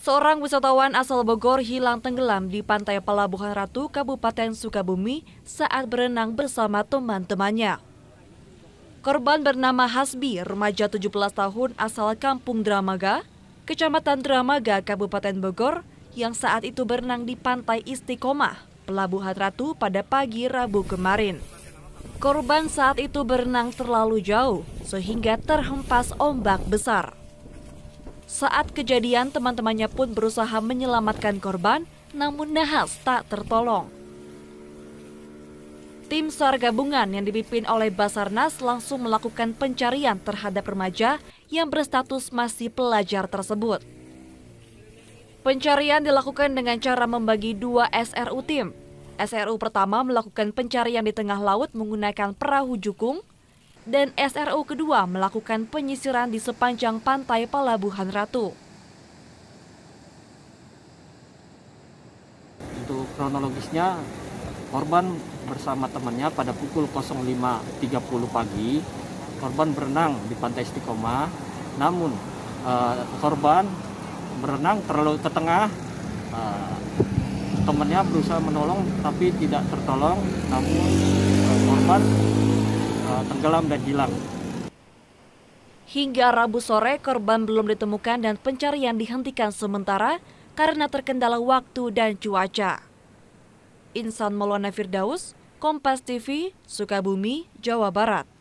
Seorang wisatawan asal Bogor hilang tenggelam di pantai Pelabuhan Ratu, Kabupaten Sukabumi saat berenang bersama teman-temannya. Korban bernama Hasbi, remaja 17 tahun asal Kampung Dramaga, Kecamatan Dramaga, Kabupaten Bogor, yang saat itu berenang di pantai Istiqomah, Pelabuhan Ratu pada pagi Rabu kemarin. Korban saat itu berenang terlalu jauh sehingga terhempas ombak besar. Saat kejadian, teman-temannya pun berusaha menyelamatkan korban, namun nahas tak tertolong. Tim SAR gabungan yang dipimpin oleh Basarnas langsung melakukan pencarian terhadap remaja yang berstatus masih pelajar tersebut. Pencarian dilakukan dengan cara membagi dua SRU tim. SRU pertama melakukan pencarian di tengah laut menggunakan perahu jukung, dan SRU kedua melakukan penyisiran di sepanjang pantai Pelabuhan Ratu. Untuk kronologisnya, korban bersama temannya pada pukul 05.30 pagi, korban berenang di pantai Stikoma. namun eh, korban berenang terlalu tertengah, eh, temannya berusaha menolong tapi tidak tertolong, namun eh, korban tenggelam dan hilang. Hingga Rabu sore, korban belum ditemukan dan pencarian dihentikan sementara karena terkendala waktu dan cuaca. Insan Maulana Firdaus, Kompas TV, Sukabumi, Jawa Barat.